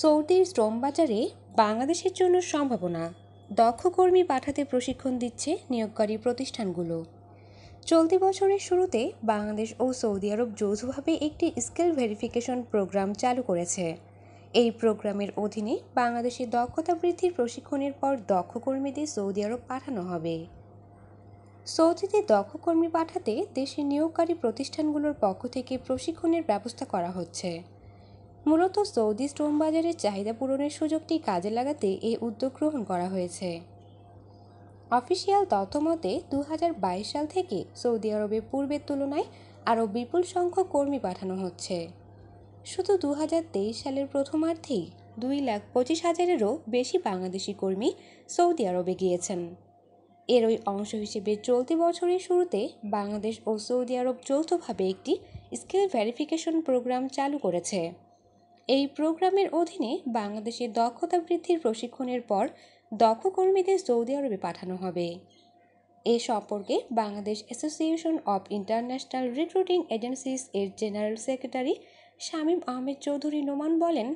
সৌদির শ্রম বাজারে বাংলাদেশের জন্য সম্ভাবনা দক্ষ কর্মী পাঠাতে প্রশিক্ষণ দিচ্ছে নিয়োগকারী প্রতিষ্ঠানগুলো চলতি বছরের শুরুতে বাংলাদেশ ও সৌদি আরব যৌথভাবে একটি স্কিল ভেরিফিকেশন প্রোগ্রাম চালু করেছে এই প্রোগ্রামের অধীনে বাংলাদেশে দক্ষতা বৃদ্ধির প্রশিক্ষণের পর দক্ষ কর্মীদের সৌদি আরব পাঠানো হবে সৌদিতে দক্ষ কর্মী পাঠাতে দেশে নিয়োগকারী প্রতিষ্ঠানগুলোর পক্ষ থেকে প্রশিক্ষণের ব্যবস্থা করা হচ্ছে মূলত সৌদি শ্রম বাজারের চাহিদা পূরণের সুযোগটি কাজে লাগাতে এই উদ্যোগ গ্রহণ করা হয়েছে অফিসিয়াল তথ্য মতে দু সাল থেকে সৌদি আরবে পূর্বের তুলনায় আরও বিপুল সংখ্যক কর্মী পাঠানো হচ্ছে শুধু দু সালের প্রথমার্ধেই দুই লাখ পঁচিশ হাজারেরও বেশি বাংলাদেশি কর্মী সৌদি আরবে গিয়েছেন এর ওই অংশ হিসেবে চলতি বছরের শুরুতে বাংলাদেশ ও সৌদি আরব যৌথভাবে একটি স্কিল ভেরিফিকেশন প্রোগ্রাম চালু করেছে এই প্রোগ্রামের অধীনে বাংলাদেশে দক্ষতা বৃদ্ধির প্রশিক্ষণের পর দক্ষ কর্মীদের সৌদি আরবে পাঠানো হবে এ সম্পর্কে Bangladesh Association of International Recruiting Agencies এর জেনারেল সেক্রেটারি শামীম আহমেদ চৌধুরী নোমান বলেন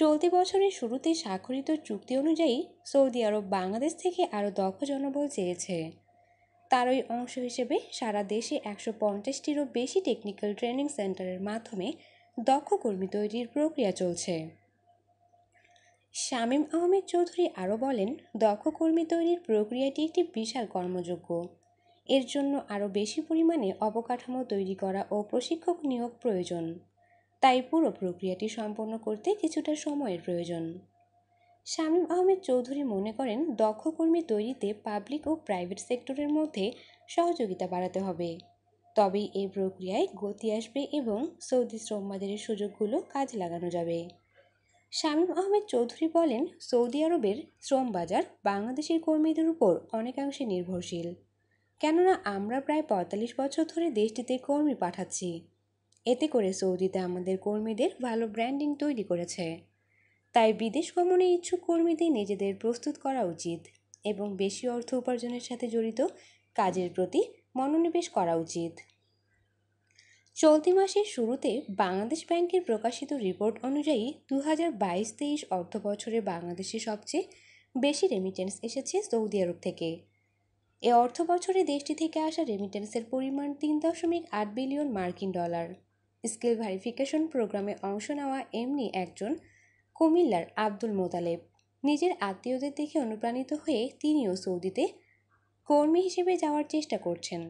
চলতি বছরের শুরুতে স্বাক্ষরিত চুক্তি অনুযায়ী সৌদি আরব বাংলাদেশ থেকে আরও দক্ষ জনবল চেয়েছে তার ওই অংশ হিসেবে সারা দেশে একশো পঞ্চাশটিরও বেশি টেকনিক্যাল ট্রেনিং সেন্টারের মাধ্যমে দক্ষ কর্মী তৈরির প্রক্রিয়া চলছে শামীম আহমেদ চৌধুরী আরও বলেন দক্ষ কর্মী তৈরির প্রক্রিয়াটি একটি বিশাল কর্মযোগ্য এর জন্য আরও বেশি পরিমাণে অবকাঠামো তৈরি করা ও প্রশিক্ষক নিয়োগ প্রয়োজন তাই পুরো প্রক্রিয়াটি সম্পন্ন করতে কিছুটা সময়ের প্রয়োজন শামীম আহমেদ চৌধুরী মনে করেন দক্ষ কর্মী তৈরিতে পাবলিক ও প্রাইভেট সেক্টরের মধ্যে সহযোগিতা বাড়াতে হবে তবেই এই প্রক্রিয়ায় গতি আসবে এবং সৌদি শ্রমবাজারের সুযোগগুলো কাজে লাগানো যাবে শামীম আহমেদ চৌধুরী বলেন সৌদি আরবের শ্রম বাজার বাংলাদেশের কর্মীদের উপর অনেকাংশে নির্ভরশীল কেননা আমরা প্রায় পঁয়তাল্লিশ বছর ধরে দেশটিতে কর্মী পাঠাচ্ছি এতে করে সৌদিতে আমাদের কর্মীদের ভালো ব্র্যান্ডিং তৈরি করেছে তাই বিদেশ গমনে ইচ্ছুক কর্মীদের নিজেদের প্রস্তুত করা উচিত এবং বেশি অর্থ উপার্জনের সাথে জড়িত কাজের প্রতি মনোনিবেশ করা উচিত চলতি মাসের শুরুতে বাংলাদেশ ব্যাংকের প্রকাশিত রিপোর্ট অনুযায়ী দু হাজার বাইশ তেইশ অর্থ বছরে বাংলাদেশে সবচেয়ে বেশি রেমিটেন্স এসেছে সৌদি আরব থেকে এ অর্থ বছরে দেশটি থেকে আসা রেমিটেন্সের পরিমাণ তিন দশমিক আট বিলিয়ন মার্কিন ডলার স্কিল ভেরিফিকেশন প্রোগ্রামে অংশ নেওয়া এমনি একজন কুমিল্লার আব্দুল মোতালেব নিজের আত্মীয়দের দেখে অনুপ্রাণিত হয়ে তিনিও সৌদিতে কর্মী হিসেবে যাওয়ার চেষ্টা করছেন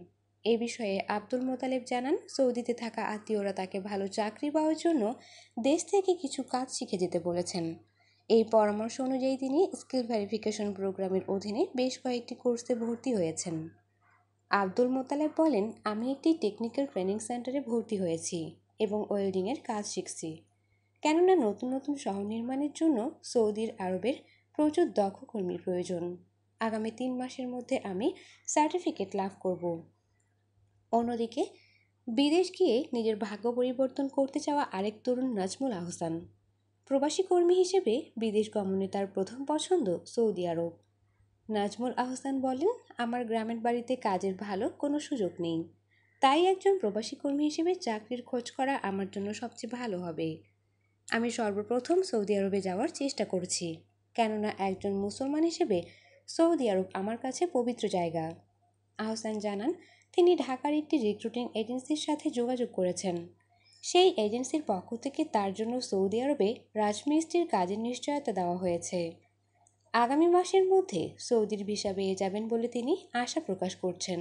এ বিষয়ে আব্দুল মোতালেব জানান সৌদিতে থাকা আত্মীয়রা তাকে ভালো চাকরি পাওয়ার জন্য দেশ থেকে কিছু কাজ শিখে যেতে বলেছেন এই পরামর্শ অনুযায়ী তিনি স্কিল ভেরিফিকেশন প্রোগ্রামের অধীনে বেশ কয়েকটি কোর্সে ভর্তি হয়েছেন আব্দুল মোতালেব বলেন আমি একটি টেকনিক্যাল ট্রেনিং সেন্টারে ভর্তি হয়েছি এবং ওয়েল্ডিংয়ের কাজ শিখছি কেননা নতুন নতুন শহর নির্মাণের জন্য সৌদির আরবের প্রচুর দক্ষ কর্মীর প্রয়োজন আগামী তিন মাসের মধ্যে আমি সার্টিফিকেট লাভ করব অন্যদিকে বিদেশ গিয়ে নিজের ভাগ্য পরিবর্তন করতে চাওয়া আরেক তরুণ নাজমুল আহসান প্রবাসী কর্মী হিসেবে বিদেশ গমনে তার প্রথম পছন্দ সৌদি আরব নাজমুল আহসান বলেন আমার গ্রামের বাড়িতে কাজের ভালো কোনো সুযোগ নেই তাই একজন প্রবাসী কর্মী হিসেবে চাকরির খোঁজ করা আমার জন্য সবচেয়ে ভালো হবে আমি সর্বপ্রথম সৌদি আরবে যাওয়ার চেষ্টা করছি কেননা একজন মুসলমান হিসেবে সৌদি আরব আমার কাছে পবিত্র জায়গা আহসান জানান তিনি ঢাকার একটি রিক্রুটিং এজেন্সির সাথে যোগাযোগ করেছেন সেই এজেন্সির পক্ষ থেকে তার জন্য সৌদি আরবে রাজমিস্ত্রির কাজের নিশ্চয়তা দেওয়া হয়েছে আগামী মাসের মধ্যে সৌদির ভিসা পেয়ে যাবেন বলে তিনি আশা প্রকাশ করছেন